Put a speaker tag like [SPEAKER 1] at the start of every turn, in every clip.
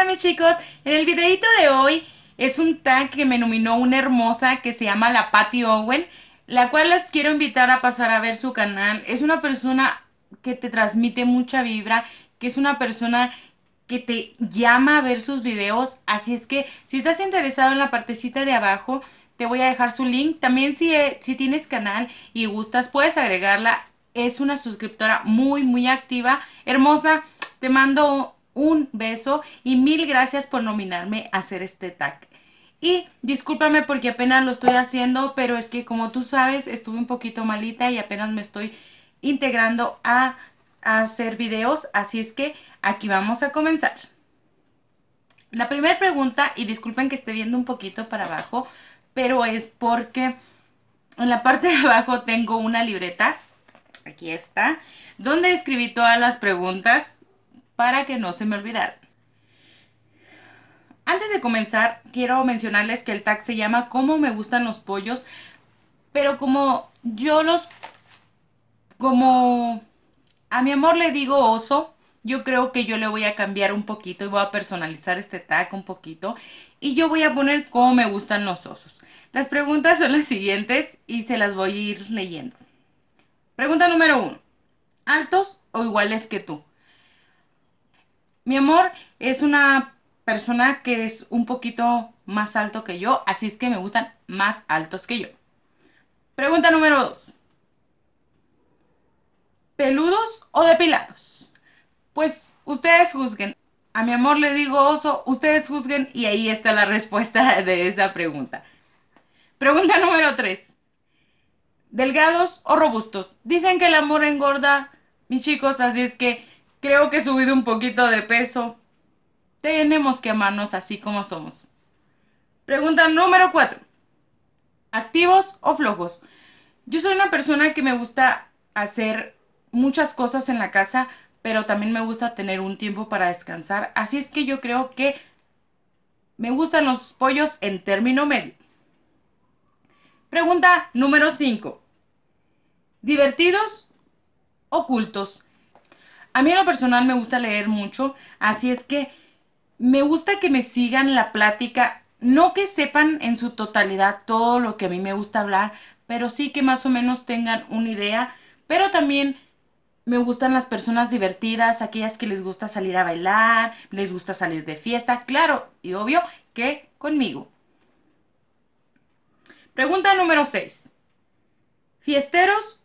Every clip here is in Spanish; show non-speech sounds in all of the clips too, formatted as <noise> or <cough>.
[SPEAKER 1] Hola mis chicos, en el videito de hoy es un tag que me nominó una hermosa que se llama la Patty Owen, la cual las quiero invitar a pasar a ver su canal. Es una persona que te transmite mucha vibra, que es una persona que te llama a ver sus videos, así es que si estás interesado en la partecita de abajo, te voy a dejar su link. También si, eh, si tienes canal y gustas, puedes agregarla. Es una suscriptora muy, muy activa. Hermosa, te mando un beso y mil gracias por nominarme a hacer este tag. Y discúlpame porque apenas lo estoy haciendo, pero es que como tú sabes, estuve un poquito malita y apenas me estoy integrando a, hacer videos, así es que aquí vamos a comenzar. La primera pregunta, y disculpen que esté viendo un poquito para abajo, pero es porque en la parte de abajo tengo una libreta, aquí está, donde escribí todas las preguntas para que no se me olvide Antes de comenzar, quiero mencionarles que el tag se llama Cómo me gustan los pollos, pero como yo los... como a mi amor le digo oso, yo creo que yo le voy a cambiar un poquito y voy a personalizar este tag un poquito y yo voy a poner cómo me gustan los osos. Las preguntas son las siguientes y se las voy a ir leyendo. Pregunta número uno. ¿Altos o iguales que tú? Mi amor es una persona que es un poquito más alto que yo, así es que me gustan más altos que yo. Pregunta número 2. ¿Peludos o depilados? Pues ustedes juzguen. A mi amor le digo oso, ustedes juzguen y ahí está la respuesta <laughs> de esa pregunta. Pregunta número 3. ¿Delgados o robustos? Dicen que el amor engorda, mis chicos, así es que Creo que he subido un poquito de peso. Tenemos que amarnos así como somos. Pregunta número 4. ¿Activos o flojos? Yo soy una persona que me gusta hacer muchas cosas en la casa, pero también me gusta tener un tiempo para descansar. Así es que yo creo que me gustan los pollos en término medio. Pregunta número 5. ¿Divertidos o cultos? A mí en lo personal me gusta leer mucho, así es que me gusta que me sigan la plática, no que sepan en su totalidad todo lo que a mí me gusta hablar, pero sí que más o menos tengan una idea, pero también me gustan las personas divertidas, aquellas que les gusta salir a bailar, les gusta salir de fiesta, claro y obvio que conmigo. Pregunta número 6. ¿Fiesteros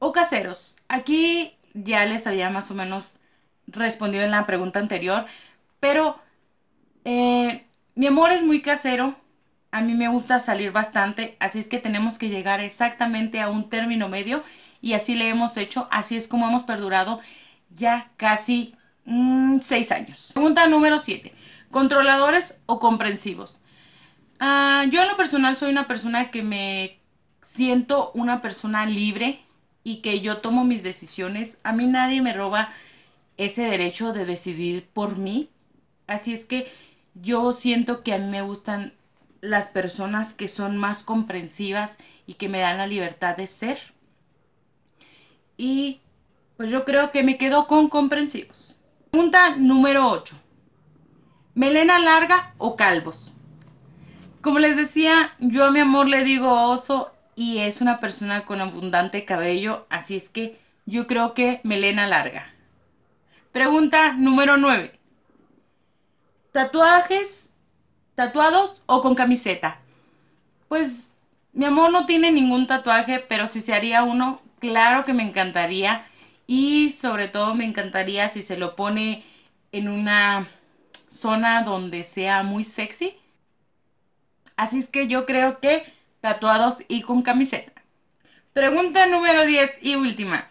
[SPEAKER 1] o caseros? Aquí ya les había más o menos respondido en la pregunta anterior, pero eh, mi amor es muy casero, a mí me gusta salir bastante, así es que tenemos que llegar exactamente a un término medio y así le hemos hecho, así es como hemos perdurado ya casi mm, seis años. Pregunta número 7. ¿Controladores o comprensivos? Ah, yo en lo personal soy una persona que me siento una persona libre, y que yo tomo mis decisiones. A mí nadie me roba ese derecho de decidir por mí. Así es que yo siento que a mí me gustan las personas que son más comprensivas y que me dan la libertad de ser. Y pues yo creo que me quedo con comprensivos. Pregunta número 8. ¿Melena larga o calvos? Como les decía, yo a mi amor le digo oso y es una persona con abundante cabello, así es que yo creo que melena larga. Pregunta número 9. ¿Tatuajes? ¿Tatuados o con camiseta? Pues mi amor no tiene ningún tatuaje, pero si se haría uno, claro que me encantaría. Y sobre todo me encantaría si se lo pone en una zona donde sea muy sexy. Así es que yo creo que tatuados y con camiseta. Pregunta número 10 y última.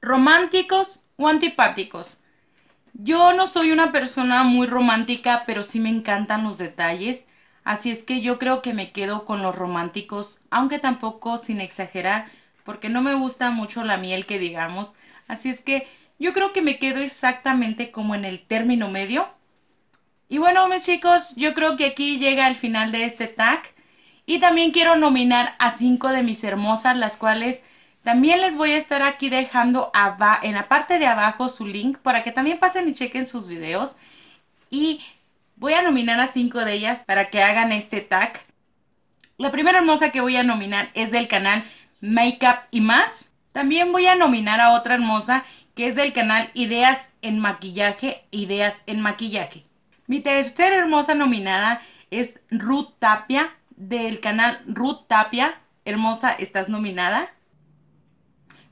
[SPEAKER 1] ¿Románticos o antipáticos? Yo no soy una persona muy romántica, pero sí me encantan los detalles, así es que yo creo que me quedo con los románticos, aunque tampoco sin exagerar, porque no me gusta mucho la miel que digamos, así es que yo creo que me quedo exactamente como en el término medio. Y bueno, mis chicos, yo creo que aquí llega el final de este tag. Y también quiero nominar a cinco de mis hermosas, las cuales también les voy a estar aquí dejando en la parte de abajo su link para que también pasen y chequen sus videos. Y voy a nominar a cinco de ellas para que hagan este tag. La primera hermosa que voy a nominar es del canal Makeup y más. También voy a nominar a otra hermosa que es del canal Ideas en Maquillaje, Ideas en Maquillaje. Mi tercera hermosa nominada es Ruth Tapia del canal Ruth Tapia. Hermosa, estás nominada.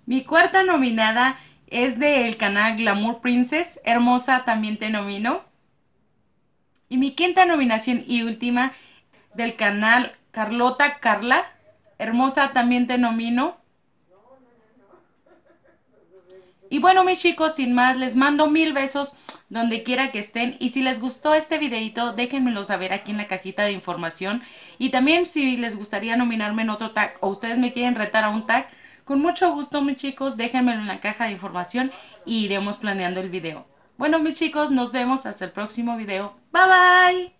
[SPEAKER 1] Mi cuarta nominada es del canal Glamour Princess. Hermosa, también te nomino. Y mi quinta nominación y última del canal Carlota Carla. Hermosa, también te nomino. Y bueno, mis chicos, sin más, les mando mil besos donde quiera que estén. Y si les gustó este videito, déjenmelo saber aquí en la cajita de información. Y también si les gustaría nominarme en otro tag o ustedes me quieren retar a un tag, con mucho gusto mis chicos, déjenmelo en la caja de información y iremos planeando el video. Bueno mis chicos, nos vemos hasta el próximo video. Bye bye.